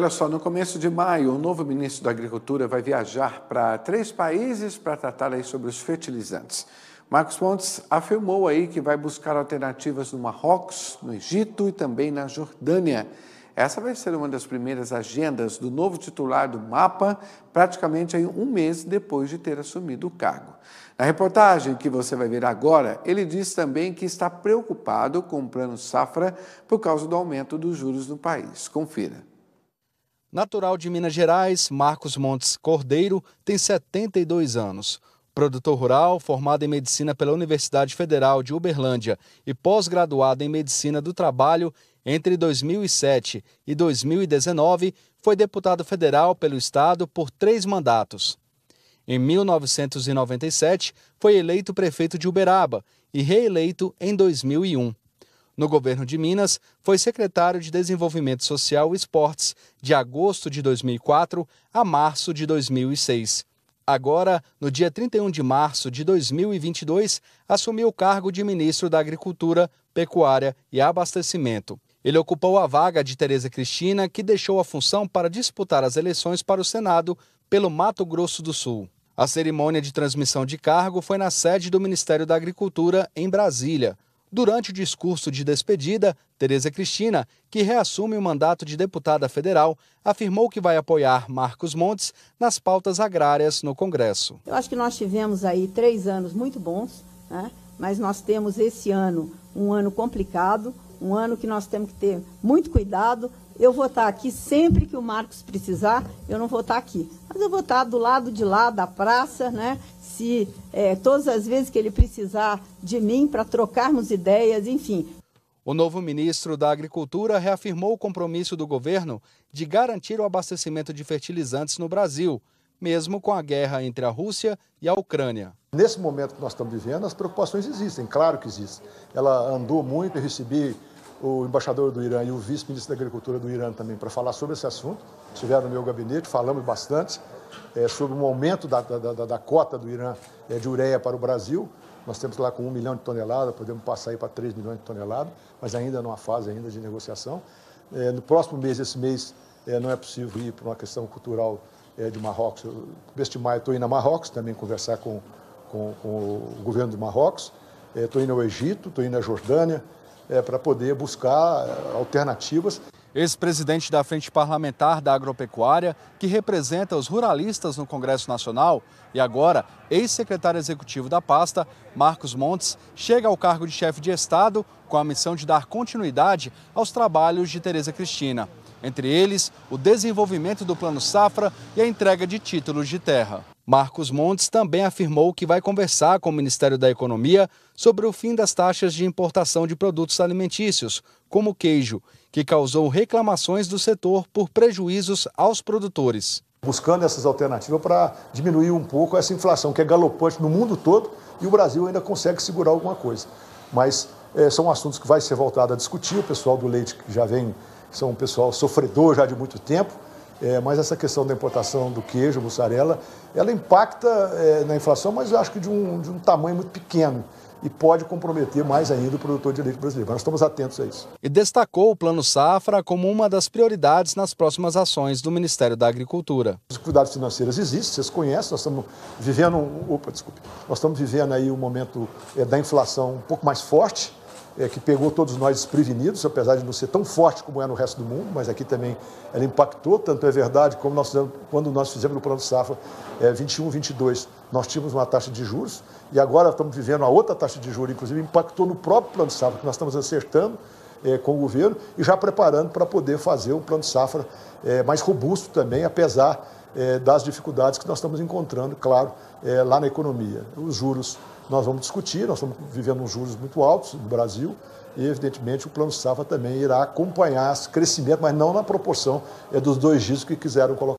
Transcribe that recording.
Olha só, no começo de maio, o novo ministro da Agricultura vai viajar para três países para tratar aí sobre os fertilizantes. Marcos Pontes afirmou aí que vai buscar alternativas no Marrocos, no Egito e também na Jordânia. Essa vai ser uma das primeiras agendas do novo titular do mapa, praticamente aí um mês depois de ter assumido o cargo. Na reportagem que você vai ver agora, ele diz também que está preocupado com o plano safra por causa do aumento dos juros no país. Confira. Natural de Minas Gerais, Marcos Montes Cordeiro tem 72 anos. Produtor rural, formado em medicina pela Universidade Federal de Uberlândia e pós-graduado em medicina do trabalho, entre 2007 e 2019 foi deputado federal pelo estado por três mandatos. Em 1997 foi eleito prefeito de Uberaba e reeleito em 2001. No governo de Minas, foi secretário de Desenvolvimento Social e Esportes de agosto de 2004 a março de 2006. Agora, no dia 31 de março de 2022, assumiu o cargo de ministro da Agricultura, Pecuária e Abastecimento. Ele ocupou a vaga de Tereza Cristina, que deixou a função para disputar as eleições para o Senado pelo Mato Grosso do Sul. A cerimônia de transmissão de cargo foi na sede do Ministério da Agricultura, em Brasília. Durante o discurso de despedida, Tereza Cristina, que reassume o mandato de deputada federal, afirmou que vai apoiar Marcos Montes nas pautas agrárias no Congresso. Eu acho que nós tivemos aí três anos muito bons, né? mas nós temos esse ano um ano complicado, um ano que nós temos que ter muito cuidado. Eu vou estar aqui sempre que o Marcos precisar, eu não vou estar aqui. Mas eu vou estar do lado de lá da praça, né? Se é, todas as vezes que ele precisar de mim para trocarmos ideias, enfim. O novo ministro da Agricultura reafirmou o compromisso do governo de garantir o abastecimento de fertilizantes no Brasil, mesmo com a guerra entre a Rússia e a Ucrânia. Nesse momento que nós estamos vivendo, as preocupações existem, claro que existem. Ela andou muito, eu recebi o embaixador do Irã e o vice-ministro da Agricultura do Irã também para falar sobre esse assunto. Estiveram no meu gabinete, falamos bastante é, sobre o um aumento da, da, da, da, cota do Irã é, de ureia para o Brasil. Nós temos lá com 1 milhão de toneladas, podemos passar aí para 3 milhões de toneladas, mas ainda numa fase ainda de negociação. É, no próximo mês, esse mês, é, não é possível ir para uma questão cultural é, de Marrocos. Eu, este maio estou indo a Marrocos também conversar com, com, com o governo de Marrocos. Estou é, indo ao Egito, estou indo à Jordânia, é, para poder buscar é, alternativas. Ex-presidente da Frente Parlamentar da Agropecuária, que representa os ruralistas no Congresso Nacional, e agora ex-secretário executivo da pasta, Marcos Montes, chega ao cargo de chefe de Estado com a missão de dar continuidade aos trabalhos de Tereza Cristina. Entre eles, o desenvolvimento do Plano Safra e a entrega de títulos de terra. Marcos Montes também afirmou que vai conversar com o Ministério da Economia sobre o fim das taxas de importação de produtos alimentícios, como queijo, que causou reclamações do setor por prejuízos aos produtores. Buscando essas alternativas para diminuir um pouco essa inflação que é galopante no mundo todo e o Brasil ainda consegue segurar alguma coisa. Mas é, são assuntos que vai ser voltado a discutir. O pessoal do leite que já vem, são um pessoal sofredor já de muito tempo. É, mas essa questão da importação do queijo, mussarela, ela impacta é, na inflação, mas eu acho que de um, de um tamanho muito pequeno e pode comprometer mais ainda o produtor de leite brasileiro. Mas nós estamos atentos a isso. E destacou o Plano Safra como uma das prioridades nas próximas ações do Ministério da Agricultura. As dificuldades financeiras existem, vocês conhecem, nós estamos vivendo um, opa, desculpe, nós estamos vivendo aí um momento é, da inflação um pouco mais forte é, que pegou todos nós desprevenidos, apesar de não ser tão forte como é no resto do mundo, mas aqui também ela impactou, tanto é verdade como nós fizemos, quando nós fizemos o plano safra é, 21, 22, nós tínhamos uma taxa de juros e agora estamos vivendo a outra taxa de juros, inclusive impactou no próprio plano safra que nós estamos acertando é, com o governo e já preparando para poder fazer um plano safra é, mais robusto também, apesar é, das dificuldades que nós estamos encontrando, claro, é, lá na economia. Os juros nós vamos discutir, nós estamos vivendo uns juros muito altos no Brasil, e evidentemente o Plano Safra também irá acompanhar esse crescimento, mas não na proporção é dos dois dígitos que quiseram colocar.